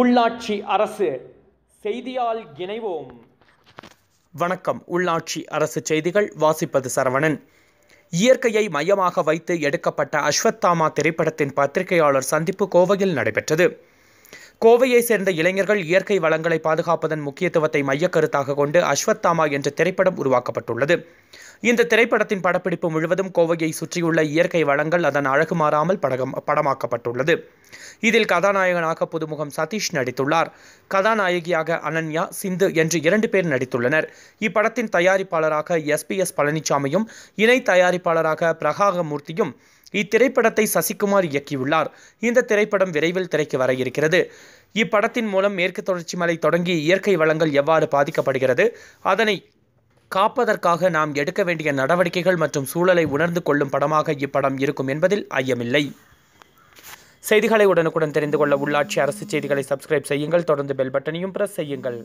உள்ளாட்சி அரசு செய்தியால் இணைவோம் வணக்கம் உள்ளாட்சி அரசு செய்திகள் வாசிப்பது சரவணன் இயற்கையை மையமாக வைத்து எடுக்கப்பட்ட அஸ்வத்தாமா திரைப்படத்தின் பத்திரிகையாளர் சந்திப்பு கோவையில் நடைபெற்றது கோவையை சேர்ந்த இளைஞர்கள் இயற்கை வளங்களை பாதுகாப்பதன் முக்கியத்துவத்தை மையக்கருத்தாக கொண்டு அஸ்வத்தாமா என்ற திரைப்படம் உருவாக்கப்பட்டுள்ளது இந்த திரைப்படத்தின் படப்பிடிப்பு முழுவதும் கோவையை சுற்றியுள்ள இயற்கை வளங்கள் அதன் அழகு மாறாமல் படகம் படமாக்கப்பட்டுள்ளது இதில் கதாநாயகனாக புதுமுகம் சதீஷ் நடித்துள்ளார் கதாநாயகியாக அனன்யா சிந்து என்று இரண்டு பேர் நடித்துள்ளனர் இப்படத்தின் தயாரிப்பாளராக எஸ் பி எஸ் பழனிசாமியும் இணை தயாரிப்பாளராக பிரகாகமூர்த்தியும் இத்திரைப்படத்தை சசிகுமார் இயக்கியுள்ளார் இந்த திரைப்படம் விரைவில் திரைக்கு வர இருக்கிறது இப்படத்தின் மூலம் மேற்கு தொடர்ச்சி மலை தொடங்கி இயற்கை வளங்கள் எவ்வாறு பாதிக்கப்படுகிறது அதனை காப்பதற்காக நாம் எடுக்க வேண்டிய நடவடிக்கைகள் மற்றும் சூழலை உணர்ந்து கொள்ளும் படமாக இப்படம் இருக்கும் என்பதில் ஐயமில்லை செய்திகளை உடனுக்குடன் தெரிந்து கொள்ள உள்ளாட்சி அரசு செய்திகளை சப்ஸ்கிரைப் செய்யுங்கள் தொடர்ந்து பெல் பட்டனையும் பிரஸ் செய்யுங்கள்